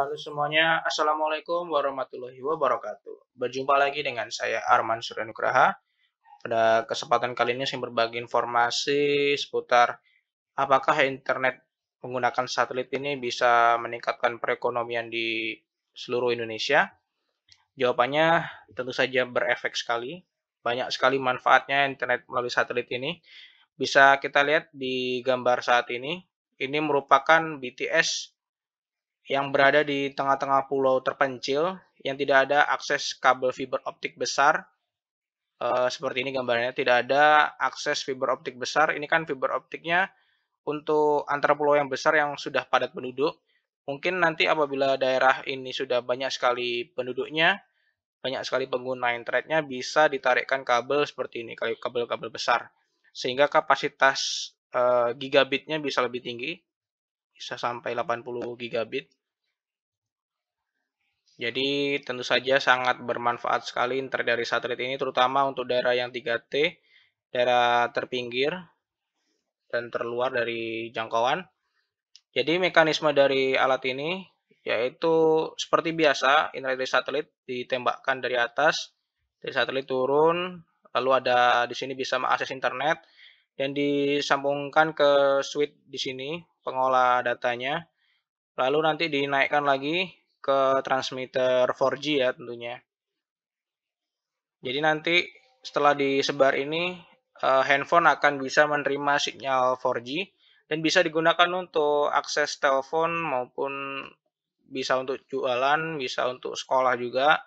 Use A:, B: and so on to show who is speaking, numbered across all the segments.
A: Halo semuanya, Assalamualaikum warahmatullahi wabarakatuh. Berjumpa lagi dengan saya Arman Suryanugraha. Pada kesempatan kali ini saya berbagi informasi seputar apakah internet menggunakan satelit ini bisa meningkatkan perekonomian di seluruh Indonesia. Jawabannya tentu saja berefek sekali. Banyak sekali manfaatnya internet melalui satelit ini. Bisa kita lihat di gambar saat ini. Ini merupakan BTS yang berada di tengah-tengah pulau terpencil yang tidak ada akses kabel fiber optik besar. E, seperti ini gambarnya, tidak ada akses fiber optik besar. Ini kan fiber optiknya untuk antara pulau yang besar yang sudah padat penduduk. Mungkin nanti apabila daerah ini sudah banyak sekali penduduknya, banyak sekali pengguna internetnya bisa ditarikkan kabel seperti ini, kabel-kabel besar. Sehingga kapasitas e, gigabitnya bisa lebih tinggi, bisa sampai 80 gigabit. Jadi tentu saja sangat bermanfaat sekali internet dari satelit ini terutama untuk daerah yang 3T, daerah terpinggir dan terluar dari jangkauan. Jadi mekanisme dari alat ini yaitu seperti biasa internet dari satelit ditembakkan dari atas, dari satelit turun, lalu ada di sini bisa mengakses internet dan disambungkan ke switch di sini pengolah datanya. Lalu nanti dinaikkan lagi ke transmitter 4G ya tentunya. Jadi nanti setelah disebar ini eh, handphone akan bisa menerima sinyal 4G dan bisa digunakan untuk akses telepon maupun bisa untuk jualan, bisa untuk sekolah juga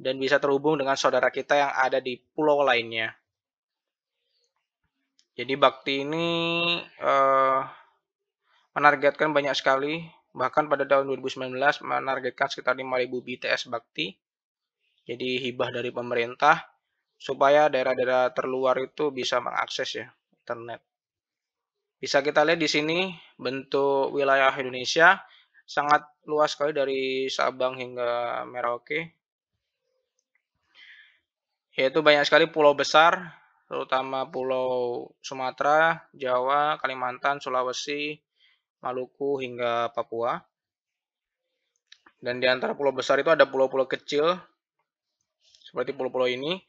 A: dan bisa terhubung dengan saudara kita yang ada di pulau lainnya. Jadi Bakti ini uh, menargetkan banyak sekali Bahkan pada tahun 2019 menargetkan sekitar 5.000 BTS bakti, jadi hibah dari pemerintah, supaya daerah-daerah terluar itu bisa mengakses ya internet. Bisa kita lihat di sini bentuk wilayah Indonesia sangat luas sekali dari Sabang hingga Merauke. Yaitu banyak sekali pulau besar, terutama pulau Sumatera, Jawa, Kalimantan, Sulawesi, Maluku hingga Papua. Dan di antara pulau besar itu ada pulau-pulau kecil seperti pulau-pulau ini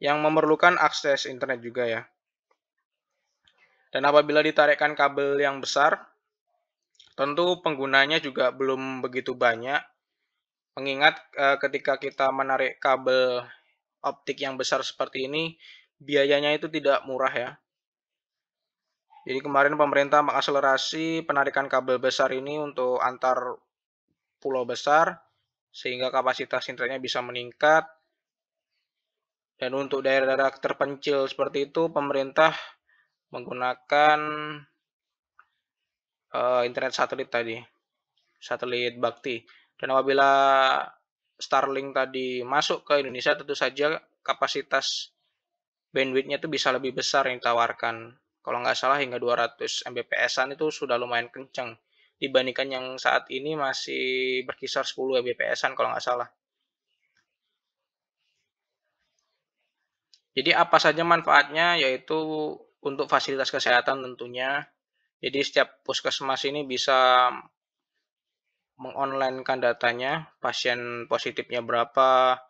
A: yang memerlukan akses internet juga ya. Dan apabila ditarikkan kabel yang besar, tentu penggunanya juga belum begitu banyak. Mengingat eh, ketika kita menarik kabel optik yang besar seperti ini, biayanya itu tidak murah ya. Jadi kemarin pemerintah mengakselerasi penarikan kabel besar ini untuk antar pulau besar sehingga kapasitas internetnya bisa meningkat. Dan untuk daerah-daerah terpencil seperti itu pemerintah menggunakan uh, internet satelit tadi, satelit bakti. Dan apabila Starlink tadi masuk ke Indonesia tentu saja kapasitas bandwidthnya itu bisa lebih besar yang ditawarkan kalau nggak salah hingga 200 Mbps-an itu sudah lumayan kenceng dibandingkan yang saat ini masih berkisar 10 Mbps-an kalau nggak salah. Jadi apa saja manfaatnya yaitu untuk fasilitas kesehatan tentunya. Jadi setiap puskesmas ini bisa mengonlinekan datanya, pasien positifnya berapa,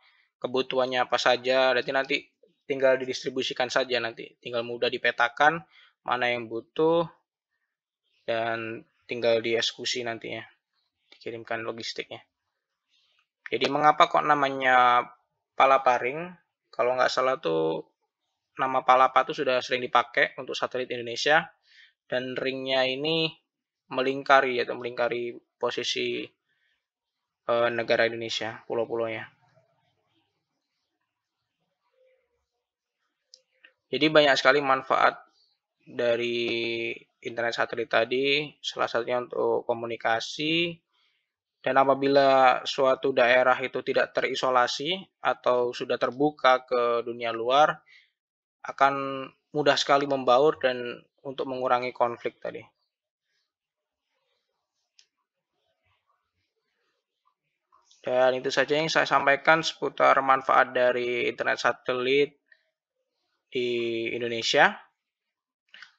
A: kebutuhannya apa saja. Jadi nanti tinggal didistribusikan saja nanti tinggal mudah dipetakan mana yang butuh dan tinggal dieksekusi nantinya dikirimkan logistiknya jadi mengapa kok namanya palaparing kalau nggak salah tuh nama palapa tuh sudah sering dipakai untuk satelit Indonesia dan ringnya ini melingkari atau melingkari posisi eh, negara Indonesia pulau-pulaunya Jadi banyak sekali manfaat dari internet satelit tadi, salah satunya untuk komunikasi. Dan apabila suatu daerah itu tidak terisolasi atau sudah terbuka ke dunia luar, akan mudah sekali membaur dan untuk mengurangi konflik tadi. Dan itu saja yang saya sampaikan seputar manfaat dari internet satelit di Indonesia.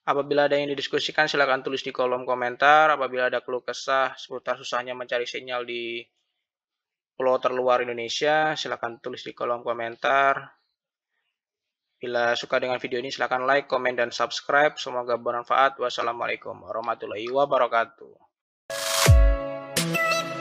A: Apabila ada yang didiskusikan, silakan tulis di kolom komentar. Apabila ada keluh kesah seputar susahnya mencari sinyal di pulau terluar Indonesia, silakan tulis di kolom komentar. Bila suka dengan video ini, silakan like, komen, dan subscribe. Semoga bermanfaat. Wassalamualaikum warahmatullahi wabarakatuh.